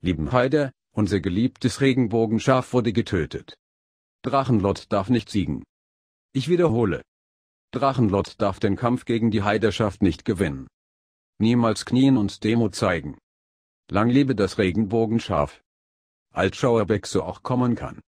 lieben Liebenheide, unser geliebtes Regenbogenschaf wurde getötet. Drachenlord darf nicht siegen. Ich wiederhole. Drachenlord darf den Kampf gegen die Heiderschaft nicht gewinnen. Niemals knien und Demo zeigen. Lang lebe das Regenbogenschaf. Altschauerbeck so auch kommen kann.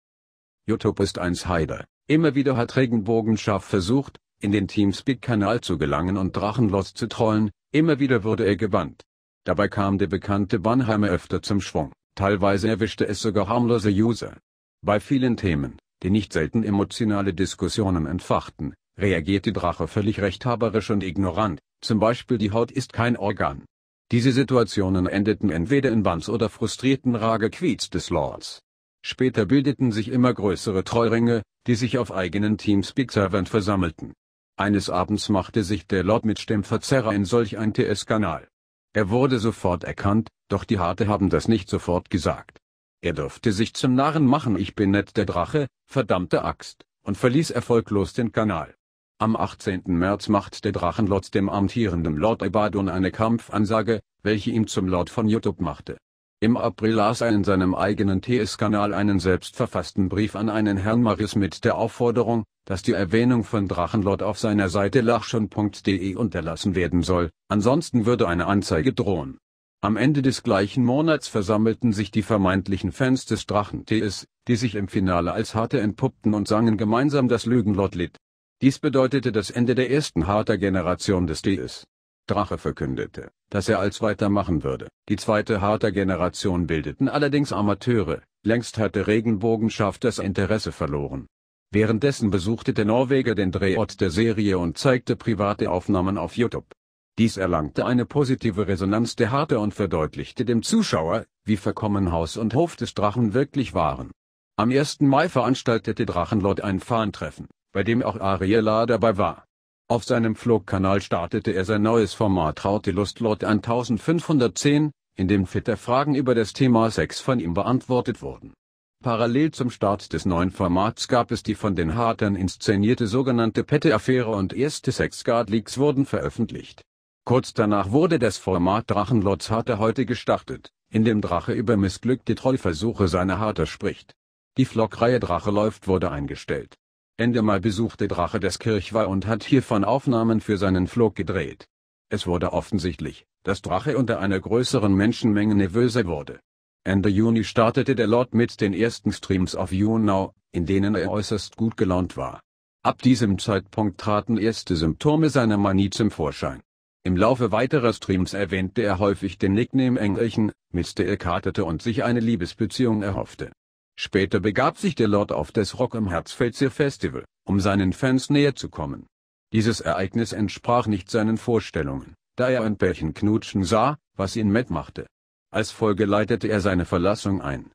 YouTube ist eins Heider. Immer wieder hat Regenbogenschaf versucht, in den Teamspeak-Kanal zu gelangen und Drachenlord zu trollen, immer wieder wurde er gebannt. Dabei kam der bekannte Bannheimer öfter zum Schwung, teilweise erwischte es sogar harmlose User. Bei vielen Themen, die nicht selten emotionale Diskussionen entfachten, reagierte Drache völlig rechthaberisch und ignorant, zum Beispiel die Haut ist kein Organ. Diese Situationen endeten entweder in Bands oder frustrierten Ragequiets des Lords. Später bildeten sich immer größere Treuringe, die sich auf eigenen Teams Big Servant versammelten. Eines Abends machte sich der Lord mit Stemmverzerrer in solch ein TS-Kanal. Er wurde sofort erkannt, doch die Harte haben das nicht sofort gesagt. Er durfte sich zum Narren machen ich bin nett der Drache, verdammte Axt, und verließ erfolglos den Kanal. Am 18. März macht der Drachenlord dem amtierenden Lord Abaddon eine Kampfansage, welche ihm zum Lord von YouTube machte. Im April las er in seinem eigenen TS-Kanal einen selbstverfassten Brief an einen Herrn Maris mit der Aufforderung, dass die Erwähnung von Drachenlord auf seiner Seite lachschon.de unterlassen werden soll, ansonsten würde eine Anzeige drohen. Am Ende des gleichen Monats versammelten sich die vermeintlichen Fans des Drachen-TS, die sich im Finale als Harte entpuppten und sangen gemeinsam das Lügenlott-Lied. Dies bedeutete das Ende der ersten Harter-Generation des TS. Drache verkündete, dass er als weitermachen würde. Die zweite harter Generation bildeten allerdings Amateure, längst hatte Regenbogenschaft das Interesse verloren. Währenddessen besuchte der Norweger den Drehort der Serie und zeigte private Aufnahmen auf YouTube. Dies erlangte eine positive Resonanz der Harte und verdeutlichte dem Zuschauer, wie verkommen Haus und Hof des Drachen wirklich waren. Am 1. Mai veranstaltete Drachenlord ein Fahnentreffen, bei dem auch Ariela dabei war. Auf seinem Flog-Kanal startete er sein neues Format Raute Lustlot 1510, in dem fitter Fragen über das Thema Sex von ihm beantwortet wurden. Parallel zum Start des neuen Formats gab es die von den Hartern inszenierte sogenannte Pette-Affäre und erste Sexguard-Leaks wurden veröffentlicht. Kurz danach wurde das Format Drachenlots Harter heute gestartet, in dem Drache über missglückte Trollversuche seiner Harter spricht. Die Vlog-Reihe Drache läuft wurde eingestellt. Ende Mai besuchte Drache das Kirchweih und hat hiervon Aufnahmen für seinen Flug gedreht. Es wurde offensichtlich, dass Drache unter einer größeren Menschenmenge nervöser wurde. Ende Juni startete der Lord mit den ersten Streams auf YouNow, in denen er äußerst gut gelaunt war. Ab diesem Zeitpunkt traten erste Symptome seiner Manie zum Vorschein. Im Laufe weiterer Streams erwähnte er häufig den Nickname Engelchen, mit der er kartete und sich eine Liebesbeziehung erhoffte. Später begab sich der Lord auf das Rock im Herzfeldseer Festival, um seinen Fans näher zu kommen. Dieses Ereignis entsprach nicht seinen Vorstellungen, da er ein Bärchen knutschen sah, was ihn mitmachte. Als Folge leitete er seine Verlassung ein.